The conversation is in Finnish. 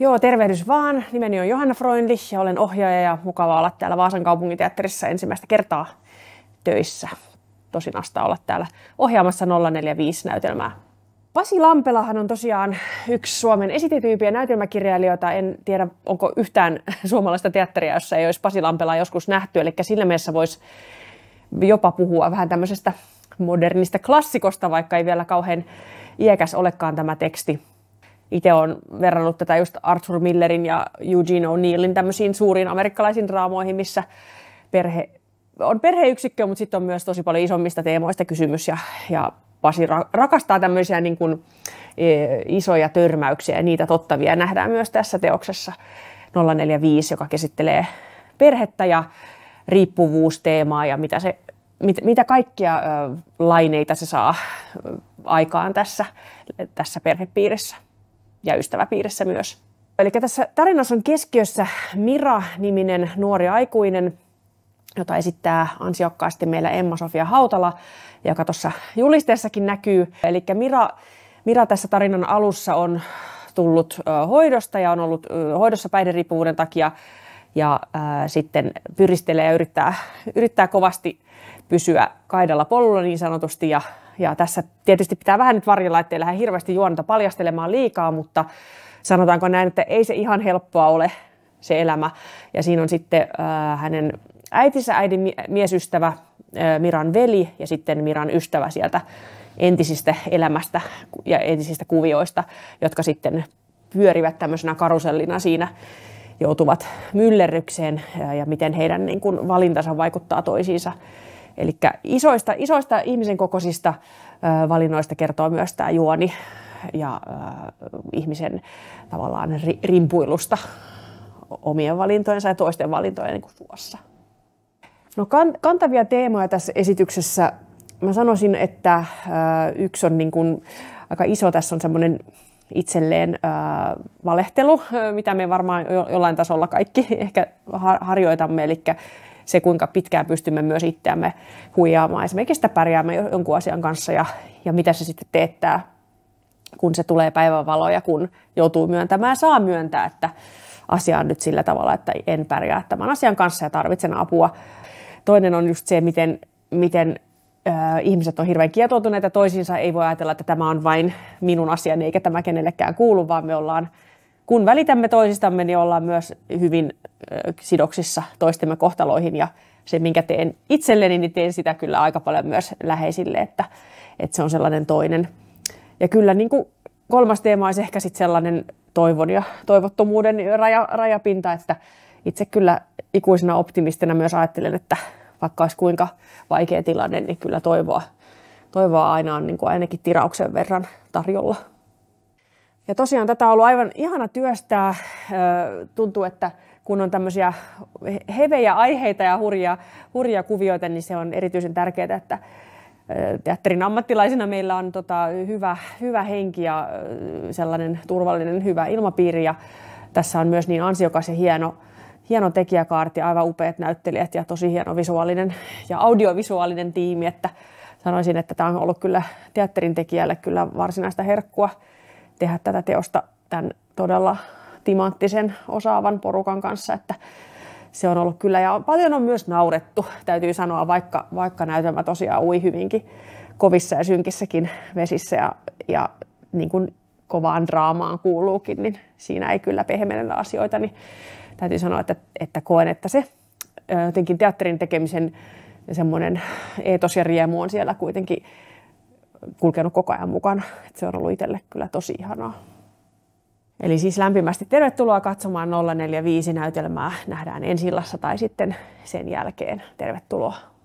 Joo, tervehdys vaan. Nimeni on Johanna Freundlich ja olen ohjaaja ja mukava olla täällä Vaasan kaupunginteatterissa ensimmäistä kertaa töissä. Tosin asta olla täällä ohjaamassa 045-näytelmää. Pasi Lampelahan on tosiaan yksi Suomen esitetyyppiä näytelmäkirjailijoita. En tiedä, onko yhtään suomalaista teatteria, jossa ei olisi Pasi Lampelaa joskus nähty. Eli sillä mielessä voisi jopa puhua vähän tämmöisestä modernista klassikosta, vaikka ei vielä kauhean iäkäs olekaan tämä teksti itse olen verrannut tätä just Arthur Millerin ja Eugene O'Neillin tämmöisiin suuriin amerikkalaisiin draamoihin, missä perhe, on perheyksikkö, mutta sitten on myös tosi paljon isommista teemoista kysymys. Ja, ja Pasi rakastaa tämmöisiä niin kuin, e, isoja törmäyksiä ja niitä tottavia nähdään myös tässä teoksessa 045, joka käsittelee perhettä ja riippuvuusteemaa ja mitä, se, mit, mitä kaikkia ö, laineita se saa ö, aikaan tässä, tässä perhepiirissä ja ystäväpiirissä myös. Eli tässä tarinassa on keskiössä Mira-niminen nuori aikuinen, jota esittää ansiokkaasti meillä Emma-Sofia Hautala, joka tuossa julisteessakin näkyy. Eli Mira, Mira tässä tarinan alussa on tullut hoidosta ja on ollut hoidossa päihderiippuvuuden takia ja äh, sitten pyristelee ja yrittää, yrittää kovasti pysyä kaidalla polulla niin sanotusti. Ja, ja tässä tietysti pitää vähän nyt varjella, ettei lähde hirveästi juonta paljastelemaan liikaa, mutta sanotaanko näin, että ei se ihan helppoa ole se elämä. Ja siinä on sitten äh, hänen äitinsä äidin miesystävä, äh, Miran veli ja sitten Miran ystävä sieltä entisistä elämästä ja entisistä kuvioista, jotka sitten pyörivät tämmöisenä karusellina siinä joutuvat myllerrykseen äh, ja miten heidän niin kuin valintansa vaikuttaa toisiinsa. Eli isoista, isoista ihmisen kokoisista valinnoista kertoo myös tämä juoni ja ihmisen tavallaan rimpuilusta omien valintojensa ja toisten valintojen niin kuin suossa. No kantavia teemoja tässä esityksessä, mä sanoisin, että yksi on niin kuin aika iso, tässä on semmoinen itselleen valehtelu, mitä me varmaan jollain tasolla kaikki ehkä harjoitamme, eli se, kuinka pitkään pystymme myös itseämme huijaamaan, esimerkiksi sitä pärjäämme jonkun asian kanssa ja, ja mitä se sitten teettää, kun se tulee päivänvalo ja kun joutuu myöntämään, saa myöntää, että asia on nyt sillä tavalla, että en pärjää tämän asian kanssa ja tarvitsen apua. Toinen on just se, miten, miten ihmiset on hirveän kietoutuneita toisiinsa, ei voi ajatella, että tämä on vain minun asiani eikä tämä kenellekään kuulu, vaan me ollaan, kun välitämme toisistamme, niin ollaan myös hyvin sidoksissa toistemme kohtaloihin ja se, minkä teen itselleni, niin teen sitä kyllä aika paljon myös läheisille, että, että se on sellainen toinen. Ja kyllä niin kuin kolmas teema olisi ehkä sitten sellainen toivon ja toivottomuuden raja, rajapinta, että itse kyllä ikuisena optimistina myös ajattelen, että vaikka olisi kuinka vaikea tilanne, niin kyllä toivoa, toivoa aina on niin kuin ainakin tirauksen verran tarjolla. Ja tosiaan tätä on ollut aivan ihana työstää. Tuntuu, että kun on tämmöisiä hevejä aiheita ja hurja, hurjia kuvioita, niin se on erityisen tärkeää, että teatterin ammattilaisina meillä on tota hyvä, hyvä henki ja sellainen turvallinen hyvä ilmapiiri. Ja tässä on myös niin ansiokas ja hieno, hieno tekijäkaarti, aivan upeat näyttelijät ja tosi hieno visuaalinen ja audiovisuaalinen tiimi, että sanoisin, että tämä on ollut kyllä teatterin tekijälle kyllä varsinaista herkkua tehdä tätä teosta tämän todella timanttisen osaavan porukan kanssa, että se on ollut kyllä, ja paljon on myös naurettu, täytyy sanoa, vaikka, vaikka näytelmä tosiaan ui hyvinkin kovissa ja synkissäkin vesissä ja, ja niin kuin kovaan draamaan kuuluukin, niin siinä ei kyllä pehmeillä asioita, niin täytyy sanoa, että, että koen, että se jotenkin teatterin tekemisen semmoinen eetos ja riemu on siellä kuitenkin kulkenut koko ajan mukana. että se on ollut itselle kyllä tosi ihanaa. Eli siis lämpimästi tervetuloa katsomaan 045 näytelmää. Nähdään ensi illassa tai sitten sen jälkeen. Tervetuloa.